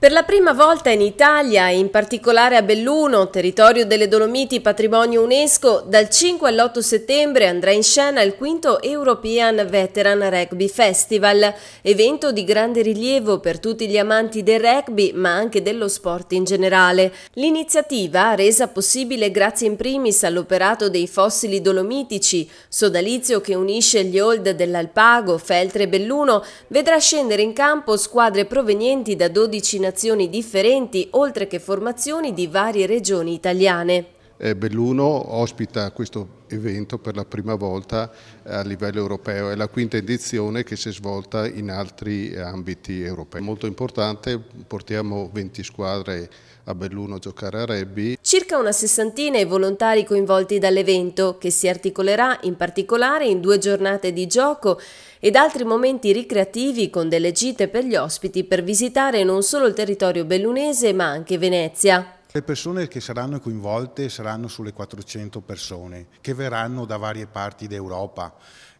Per la prima volta in Italia, in particolare a Belluno, territorio delle Dolomiti patrimonio UNESCO, dal 5 all'8 settembre andrà in scena il quinto European Veteran Rugby Festival, evento di grande rilievo per tutti gli amanti del rugby ma anche dello sport in generale. L'iniziativa, resa possibile grazie in primis all'operato dei fossili dolomitici, sodalizio che unisce gli old dell'Alpago, Feltre e Belluno, vedrà scendere in campo squadre provenienti da 12 nazioni destinazioni differenti, oltre che formazioni di varie regioni italiane. Eh, Belluno ospita questo evento per la prima volta eh, a livello europeo, è la quinta edizione che si è svolta in altri eh, ambiti europei. Molto importante, portiamo 20 squadre a Belluno a giocare a rugby. Circa una sessantina i volontari coinvolti dall'evento, che si articolerà in particolare in due giornate di gioco ed altri momenti ricreativi con delle gite per gli ospiti per visitare non solo il territorio bellunese ma anche Venezia. Le persone che saranno coinvolte saranno sulle 400 persone che verranno da varie parti d'Europa,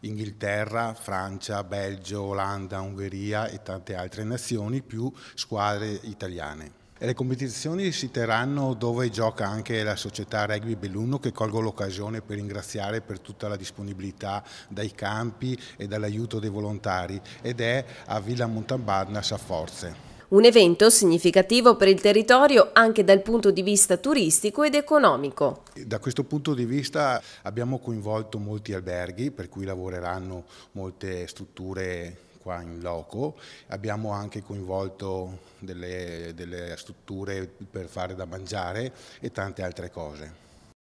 Inghilterra, Francia, Belgio, Olanda, Ungheria e tante altre nazioni più squadre italiane. le competizioni si terranno dove gioca anche la società Rugby Belluno che colgo l'occasione per ringraziare per tutta la disponibilità dai campi e dall'aiuto dei volontari ed è a Villa Montambarnas a Forze. Un evento significativo per il territorio anche dal punto di vista turistico ed economico. Da questo punto di vista abbiamo coinvolto molti alberghi per cui lavoreranno molte strutture qua in loco, abbiamo anche coinvolto delle, delle strutture per fare da mangiare e tante altre cose.